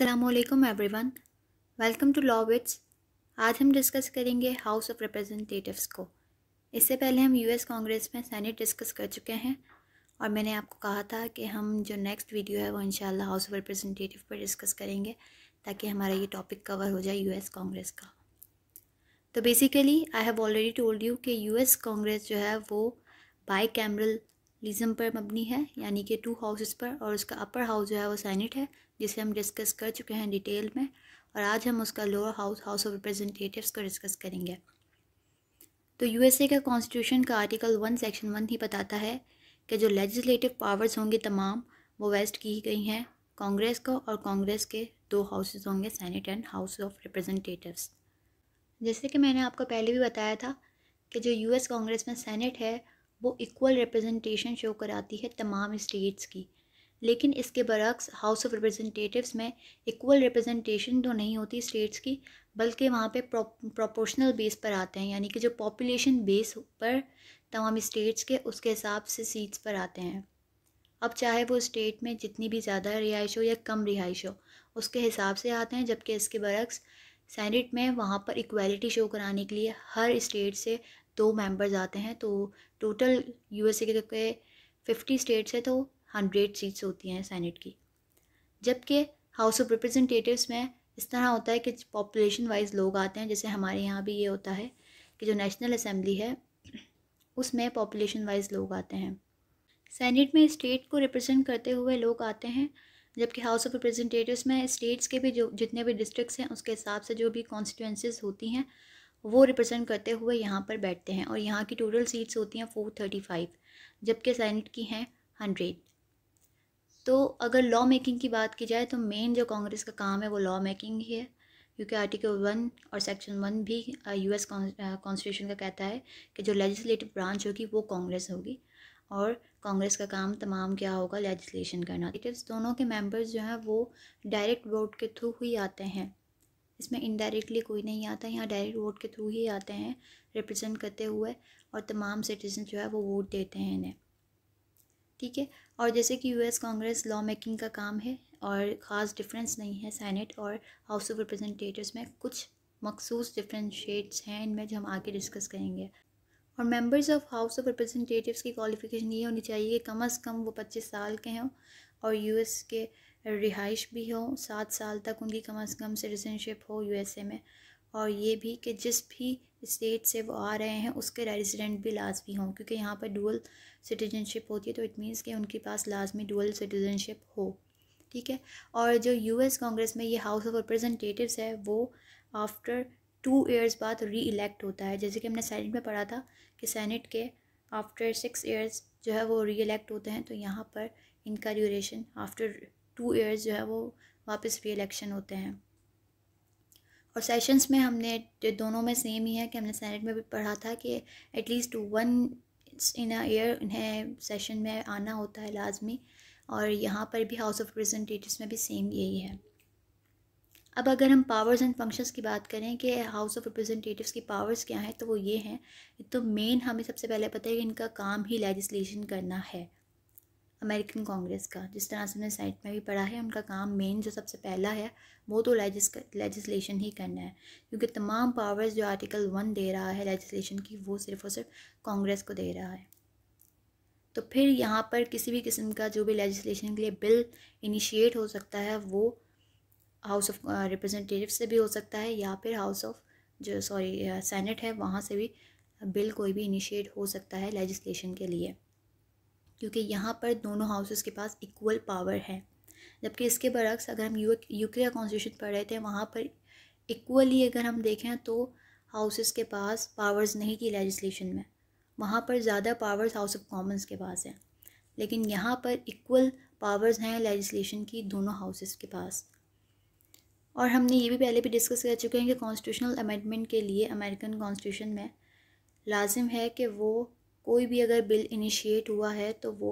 Aslam everyone welcome to law wits आज हम discuss करेंगे हाउस ऑफ रिप्रेजेंटेटिव्स को इससे पहले हम यूएस कांग्रेस में सेनेट डिस्कस कर चुके हैं और मैंने आपको कहा था कि हम जो नेक्स्ट वीडियो है वो इंशाल्लाह हाउस ऑफ रिप्रेजेंटेटिव पर डिस्कस करेंगे ताकि हमारा ये टॉपिक कवर हो जाए यूएस कांग्रेस का तो basically I have already told you कि यू कांग्रेस जो है वो बाई कैमरलिज़म पर मबनी है यानी कि टू हाउसेस पर और उसका अपर हाउस जो है वो सैनिट है जिसे हम डिस्कस कर चुके हैं डिटेल में और आज हम उसका lower house house of representatives को डिस्कस करेंगे तो यूएसए का कॉन्स्टिट्यूशन का आर्टिकल वन सेक्शन वन ही बताता है कि जो लेजिस्लेटिव पावर्स होंगे तमाम वो वेस्ट की गई हैं कांग्रेस को और कांग्रेस के दो हाउसेज होंगे senate and house of representatives जैसे कि मैंने आपको पहले भी बताया था कि जो यूएस कांग्रेस में सेनेट है वो इक्वल रिप्रेजेंटेशन शो कराती है तमाम स्टेट्स की लेकिन इसके बरक्स हाउस ऑफ रिप्रेजेंटेटिव्स में इक्वल रिप्रेजेंटेशन तो नहीं होती स्टेट्स की बल्कि वहाँ पे प्रोपोर्शनल बेस पर आते हैं यानी कि जो पॉपुलेशन बेस पर तमाम स्टेट्स के उसके हिसाब से सीट्स पर आते हैं अब चाहे वो स्टेट में जितनी भी ज़्यादा रिहाइश हो या कम रिहाइश हो उसके हिसाब से आते हैं जबकि इसके बरक्स सैनेट में वहाँ पर इक्वालिटी शो कराने के लिए हर स्टेट से दो मेंबर्स आते हैं तो टोटल यूएसए के फिफ्टी स्टेट्स है तो हंड्रेड सीट्स होती हैं सैनेट की जबकि हाउस ऑफ रिप्रेजेंटेटिव्स में इस तरह होता है कि पॉपुलेशन वाइज लोग आते हैं जैसे हमारे यहाँ भी ये होता है कि जो नेशनल असम्बली है उसमें पॉपुलेशन वाइज लोग आते हैं सैनेट में स्टेट को रिप्रेजेंट करते हुए लोग आते हैं जबकि हाउस ऑफ रिप्रेजेंटेटिव्स में स्टेट्स के भी जो जितने भी डिस्ट्रिक्ट्स हैं उसके हिसाब से जो भी कॉन्स्टिट्यूंसीज होती हैं वो रिप्रेजेंट करते हुए यहाँ पर बैठते हैं और यहाँ की टोटल सीट्स होती हैं फोर थर्टी फाइव जबकि सैनेट की हैं हंड्रेड तो अगर लॉ मेकिंग की बात की जाए तो मेन जो कांग्रेस का काम है वो लॉ मेकिंग ही है क्योंकि आर्टिकल वन और सेक्शन वन भी यूएस कॉन्स्टिट्यूशन का कहता है कि जो लेजिस्लेटिव ब्रांच होगी वो कांग्रेस होगी और कांग्रेस का काम तमाम क्या होगा लेजिस्लेशन करना दोनों के मेंबर्स जो हैं वो डायरेक्ट वोट के थ्रू ही आते हैं इसमें इनडायरेक्टली कोई नहीं आता यहाँ डायरेक्ट वोट के थ्रू ही आते हैं रिप्रेजेंट करते हुए और तमाम सिटीज़न जो है वो वोट देते हैं इन्हें ठीक है और जैसे कि यूएस कांग्रेस लॉ मेकिंग का काम है और ख़ास डिफरेंस नहीं है सैनेट और हाउस ऑफ रिप्रेजेंटेटिव्स में कुछ मखसूस डिफ्रेंशिएट्स हैं इनमें जो हम आगे डिस्कस करेंगे और members of house of representatives की क्वालिफिकेशन ये होनी चाहिए कि कम अज़ कम वो पच्चीस साल के हों और यूएस के रिहाइश भी हों सात साल तक उनकी कम अज़ कम सिटीजनशिप हो यूएसए में और ये भी कि जिस भी स्टेट से वो आ रहे हैं उसके रेजिडेंट भी लाजमी हों क्योंकि यहाँ पर डुअल सिटीजनशिप होती है तो इट मीन्स कि उनके पास लाजमी डुअल सिटीजनशिप हो ठीक है और जो यू एस कांग्रेस में ये हाउस ऑफ रिप्रजेंटेटिव है वो आफ्टर टू ईयर्स बाद री इलेक्ट होता है जैसे कि हमने सेनेट में पढ़ा था कि सैनेट के आफ्टर सिक्स ईयर्स जो है वो री इलेक्ट होते हैं तो यहाँ पर इनका ड्यूरेशन आफ्टर टू ईयर्स जो है वो वापस री इलेक्शन होते हैं और सेशंस में हमने दोनों में सेम ही है कि हमने सैनट में भी पढ़ा था कि at least one in a year इन्हें सेशन में आना होता है लाजमी और यहाँ पर भी हाउस ऑफ रिप्रजेंटेटिव में भी सेम यही है अब अगर हम पावर्स एंड फंक्शंस की बात करें कि हाउस ऑफ रिप्रेजेंटेटिव्स की पावर्स क्या हैं तो वो ये हैं तो मेन हमें सबसे पहले पता है कि इनका काम ही लेजिस्लेशन करना है अमेरिकन कांग्रेस का जिस तरह से हमने साइट में भी पढ़ा है उनका काम मेन जो सबसे पहला है वो तो लेजिस लेजिस्लेशन ही करना है क्योंकि तमाम पावर्स जो आर्टिकल वन दे रहा है लेजिस्लेशन की वो सिर्फ और सिर्फ कांग्रेस को दे रहा है तो फिर यहाँ पर किसी भी किस्म का जो भी लेजिस्लेशन के लिए बिल इनिशिएट हो सकता है वो हाउस ऑफ रिप्रेजेंटेटिव से भी हो सकता है या फिर हाउस ऑफ जो सॉरी सेनेट है वहाँ से भी बिल कोई भी इनिशिएट हो सकता है लेजिस्लेशन के लिए क्योंकि यहाँ पर दोनों हाउसेस के पास इक्वल पावर है जबकि इसके बरक्स अगर हम यू यूक्रिया कॉन्स्टिट्यूशन पढ़ रहे थे वहाँ पर इक्वली अगर हम देखें तो हाउसेस के पास पावर्स नहीं थी लेजिस्लेशन में वहाँ पर ज़्यादा पावर्स हाउस ऑफ कॉमन्स के पास हैं लेकिन यहाँ पर इक्वल पावर्स हैं लेजिस्लेशन की दोनों हाउसेस के पास और हमने ये भी पहले भी डिस्कस कर चुके हैं कि कॉन्स्टिट्यूशनल अमेंडमेंट के लिए अमेरिकन कॉन्स्टिट्यूशन में लाजिम है कि वो कोई भी अगर बिल इनिशिएट हुआ है तो वो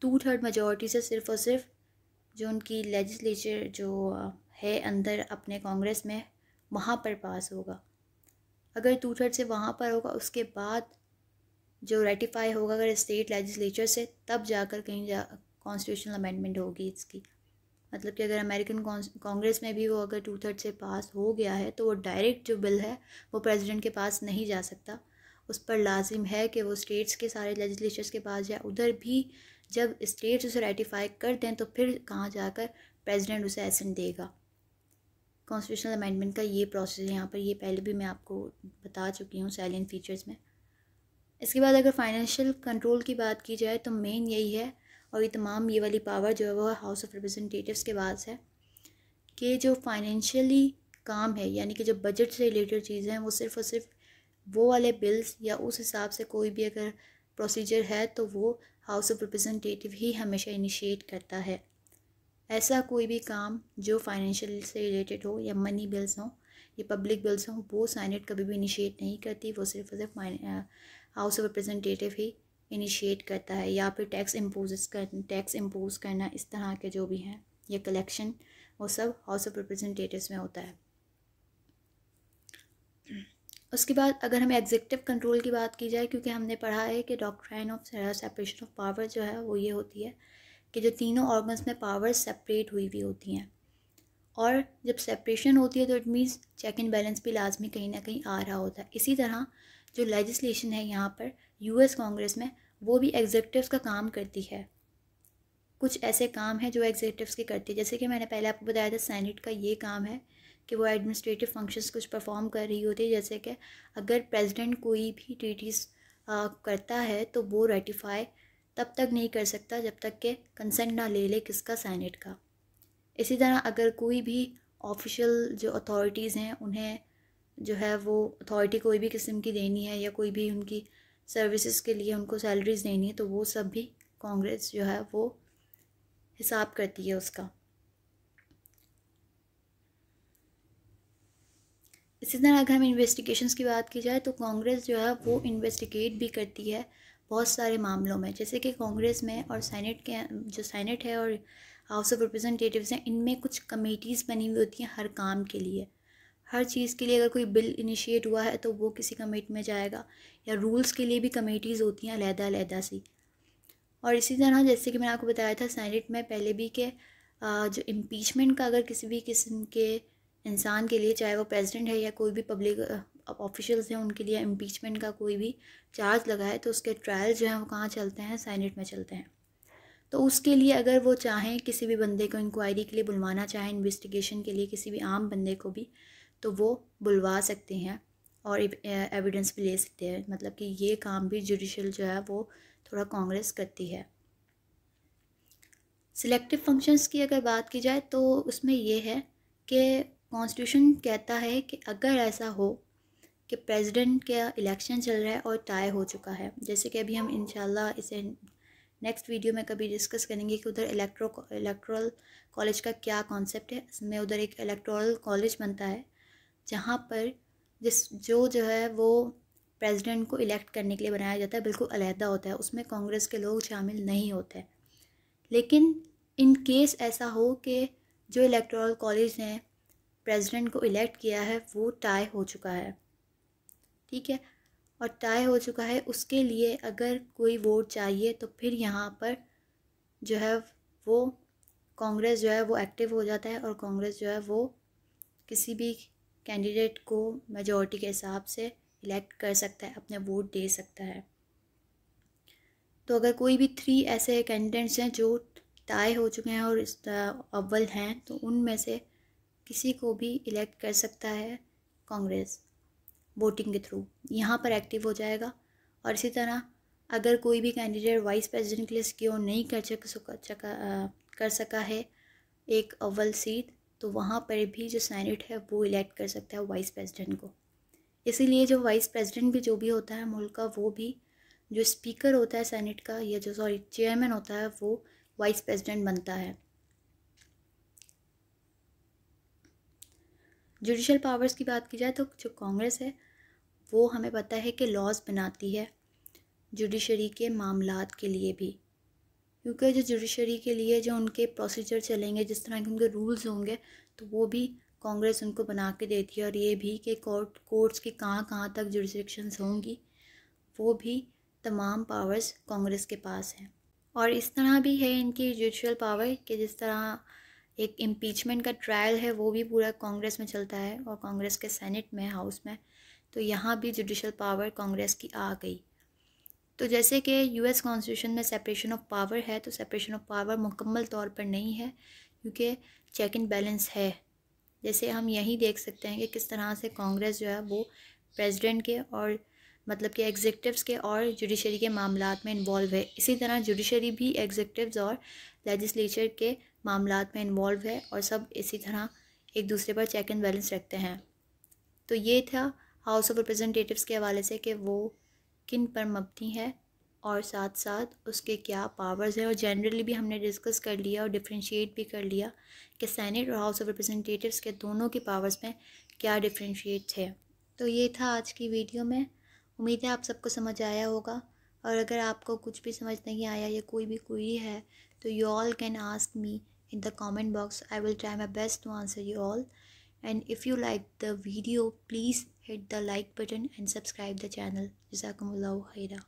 टू थर्ड मेजोरिटी से सिर्फ़ और सिर्फ जो उनकी लेजिस्लेचर जो है अंदर अपने कांग्रेस में वहाँ पर पास होगा अगर टू थर्ड से वहाँ पर होगा उसके बाद जो रेटिफाई होगा अगर स्टेट लेजिस्लेचर से तब जाकर कहीं जा कॉन्स्टिट्यूशनल अमेंडमेंट होगी इसकी मतलब कि अगर अमेरिकन कांग्रेस में भी वो अगर टू थर्ड से पास हो गया है तो वो डायरेक्ट जो बिल है वो प्रेसिडेंट के पास नहीं जा सकता उस पर लाजिम है कि वो स्टेट्स के सारे लेजिस्लेचर्स के पास जाए उधर भी जब स्टेट्स उसे रेटिफाई कर दें तो फिर कहाँ जाकर प्रेसिडेंट उसे एसेंट देगा कॉन्स्टिट्यूशनल अमेंडमेंट का ये प्रोसेस है यहाँ पर ये पहले भी मैं आपको बता चुकी हूँ सैलियन फीचर्स में इसके बाद अगर फाइनेंशियल कंट्रोल की बात की जाए तो मेन यही है और ये तमाम ये वाली पावर जो है वह हाउस ऑफ रिप्रेजेंटेटिव्स के पास है कि जो फाइनेंशियली काम है यानी कि जो बजट से रिलेटेड चीज़ें हैं वो सिर्फ़ और सिर्फ वो वाले बिल्स या उस हिसाब से कोई भी अगर प्रोसीजर है तो वो हाउस ऑफ रिप्रेजेंटेटिव ही हमेशा इनिशिएट करता है ऐसा कोई भी काम जो फाइनेंशियल से रिलेटेड हो या मनी बिल्स हों या पब्लिक बिल्स हों वो साइनेट कभी भी इनिशिएट नहीं करती वो सिर्फ और सिर्फ हाउस ऑफ रिप्रेजेंटेटिव ही इनिशिएट करता है या फिर टैक्स इम्पोज कर टैक्स इम्पोज करना इस तरह के जो भी हैं या कलेक्शन वो सब हाउस ऑफ रिप्रेजेंटेटिव में होता है उसके बाद अगर हमें एग्जेक्टिव कंट्रोल की बात की जाए क्योंकि हमने पढ़ा है कि doctrine of separation of power जो है वो ये होती है कि जो तीनों ऑर्गन्स में पावर सेपरेट हुई हुई होती हैं और जब सेपरेशन होती है तो it means check and balance भी लाजमी कहीं ना कहीं आ रहा होता है इसी तरह जो लेजिस्लेशन है यहाँ पर यूएस कांग्रेस में वो भी एग्जेक्टिव्स का काम करती है कुछ ऐसे काम हैं जो एग्जेक्टिव्स के करती है जैसे कि मैंने पहले आपको बताया था सैनेट का ये काम है कि वो एडमिनिस्ट्रेटिव फंक्शंस कुछ परफॉर्म कर रही होती है जैसे कि अगर प्रेसिडेंट कोई भी ट्रीटीज़ करता है तो वो रेटिफाई तब तक नहीं कर सकता जब तक के कंसेंट ना ले ले किसका सैनेट का इसी तरह अगर कोई भी ऑफिशियल जो अथॉरिटीज़ हैं उन्हें जो है वो अथॉरिटी कोई भी किस्म की देनी है या कोई भी उनकी सर्विसेज के लिए उनको सैलरीज देनी है तो वो सब भी कांग्रेस जो है वो हिसाब करती है उसका इसी तरह अगर हम इन्वेस्टिगेशन की बात की जाए तो कांग्रेस जो है वो इन्वेस्टिगेट भी करती है बहुत सारे मामलों में जैसे कि कांग्रेस में और सैनेट के जो सैनेट है और हाउस ऑफ रिप्रेजेंटेटिव्स हैं इनमें कुछ कमेटीज़ बनी हुई होती हैं हर काम के लिए हर चीज़ के लिए अगर कोई बिल इनिशिएट हुआ है तो वो किसी कमेटी में जाएगा या रूल्स के लिए भी कमेटीज़ होती हैं अलहदा अलहदा सी और इसी तरह जैसे कि मैंने आपको बताया था सैनेट में पहले भी के जो इम्पीचमेंट का अगर किसी भी किस्म के इंसान के लिए चाहे वो प्रेसिडेंट है या कोई भी पब्लिक ऑफिशियल्स हैं उनके लिए इम्पीचमेंट का कोई भी चार्ज लगा है तो उसके ट्रायल जो हैं वो कहाँ चलते हैं साइनेट में चलते हैं तो उसके लिए अगर वो चाहें किसी भी बंदे को इंक्वायरी के लिए बुलवाना चाहें इन्वेस्टिगेशन के लिए किसी भी आम बंदे को भी तो वो बुलवा सकते हैं और एविडेंस भी ले सकते हैं मतलब कि ये काम भी जुडिशल जो है वो थोड़ा कांग्रेस करती है सिलेक्टिव फंक्शंस की अगर बात की जाए तो उसमें ये है कि कॉन्स्टिट्यूशन कहता है कि अगर ऐसा हो कि प्रेसिडेंट का इलेक्शन चल रहा है और टाई हो चुका है जैसे कि अभी हम इन इसे नेक्स्ट वीडियो में कभी डिस्कस करेंगे कि उधर इलेक्ट्रो इलेक्ट्रल कॉलेज का क्या कॉन्सेप्ट है इसमें उधर एक इलेक्ट्रल कॉलेज बनता है जहाँ पर जिस जो जो है वो प्रेसिडेंट को इलेक्ट करने के लिए बनाया जाता है बिल्कुल अलहदा होता है उसमें कांग्रेस के लोग शामिल नहीं होते लेकिन इन केस ऐसा हो कि जो इलेक्ट्रल कॉलेज हैं प्रेसिडेंट को इलेक्ट किया है वो टाई हो चुका है ठीक है और टाई हो चुका है उसके लिए अगर कोई वोट चाहिए तो फिर यहाँ पर जो है वो कांग्रेस जो है वो एक्टिव हो जाता है और कांग्रेस जो है वो किसी भी कैंडिडेट को मेजॉरिटी के हिसाब से इलेक्ट कर सकता है अपने वोट दे सकता है तो अगर कोई भी थ्री ऐसे कैंडिडेट्स हैं जो टाई हो चुके हैं और अव्वल हैं तो उनमें से किसी को भी इलेक्ट कर सकता है कांग्रेस वोटिंग के थ्रू यहाँ पर एक्टिव हो जाएगा और इसी तरह अगर कोई भी कैंडिडेट वाइस प्रेसिडेंट के लिए सिक्योर नहीं कर सका कर सका है एक अव्वल सीट तो वहाँ पर भी जो सैनेट है वो इलेक्ट कर सकता है वाइस प्रेसिडेंट को इसीलिए जो वाइस प्रेसिडेंट भी जो भी होता है मुल्क का वो भी जो स्पीकर होता है सैनेट का या जो सॉरी चेयरमैन होता है वो वाइस प्रेसिडेंट बनता है जुडिशल पावर्स की बात की जाए तो जो कांग्रेस है वो हमें पता है कि लॉज बनाती है जुडिशरी के मामलात के लिए भी क्योंकि जो जुडिशरी के लिए जो उनके प्रोसीजर चलेंगे जिस तरह के उनके रूल्स होंगे तो वो भी कांग्रेस उनको बना के देती है और ये भी कि कोर्ट कोर्ट्स की कहाँ कहाँ तक जुडिशरिक्शंस होंगी वो भी तमाम पावर्स कांग्रेस के पास हैं और इस तरह भी है इनकी जुडिशल पावर कि जिस तरह एक इम्पीचमेंट का ट्रायल है वो भी पूरा कांग्रेस में चलता है और कांग्रेस के सेनेट में हाउस में तो यहाँ भी जुडिशल पावर कांग्रेस की आ गई तो जैसे कि यूएस कॉन्स्टिट्यूशन में सेपरेशन ऑफ पावर है तो सेपरेशन ऑफ पावर मुकम्मल तौर पर नहीं है क्योंकि चेक एंड बैलेंस है जैसे हम यही देख सकते हैं कि किस तरह से कांग्रेस जो है वो प्रेसिडेंट के और मतलब कि एग्जेक्टिव्स के और जुडिशरी के मामला में इन्वॉल्व है इसी तरह जुडिशरी भी एग्जेक्टिव्स और लेजिस्लेचर के मामला में इन्वॉल्व है और सब इसी तरह एक दूसरे पर चेक एंड बैलेंस रखते हैं तो ये था हाउस ऑफ रिप्रजेंटेटिवस के हवाले से कि वो किन पर मबनी है और साथ साथ उसके क्या पावर्स हैं और जनरली भी हमने डिस्कस कर लिया और डिफ्रेंशिएट भी कर लिया कि सैनेट और हाउस ऑफ रिप्रजेंटेटिवस के दोनों की पावर्स में क्या डिफ्रेंशिएट थे तो ये था आज की वीडियो में उम्मीद है आप सबको समझ आया होगा और अगर आपको कुछ भी समझ नहीं आया या कोई भी क्वेरी है तो you all can ask me in the comment box I will try my best to answer you all and if you like the video please hit the like button and subscribe the channel जिसाकमल